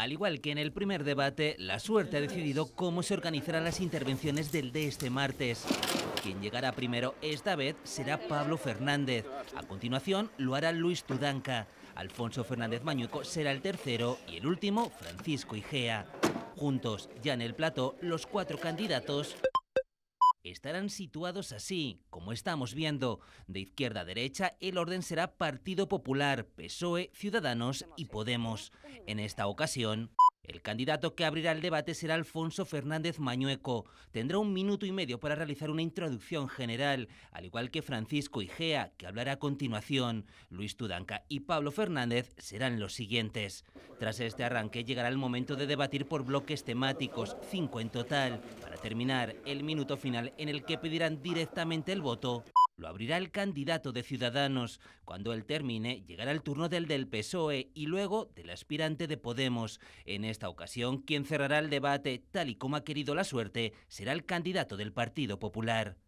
Al igual que en el primer debate, la suerte ha decidido cómo se organizarán las intervenciones del de este martes. Quien llegará primero esta vez será Pablo Fernández. A continuación lo hará Luis Tudanca. Alfonso Fernández Mañuco será el tercero y el último Francisco Igea. Juntos, ya en el plato, los cuatro candidatos estarán situados así, como estamos viendo. De izquierda a derecha, el orden será Partido Popular, PSOE, Ciudadanos y Podemos. En esta ocasión... El candidato que abrirá el debate será Alfonso Fernández Mañueco. Tendrá un minuto y medio para realizar una introducción general, al igual que Francisco Igea, que hablará a continuación. Luis Tudanca y Pablo Fernández serán los siguientes. Tras este arranque llegará el momento de debatir por bloques temáticos, cinco en total, terminar el minuto final en el que pedirán directamente el voto. Lo abrirá el candidato de Ciudadanos. Cuando él termine, llegará el turno del del PSOE y luego del aspirante de Podemos. En esta ocasión, quien cerrará el debate, tal y como ha querido la suerte, será el candidato del Partido Popular.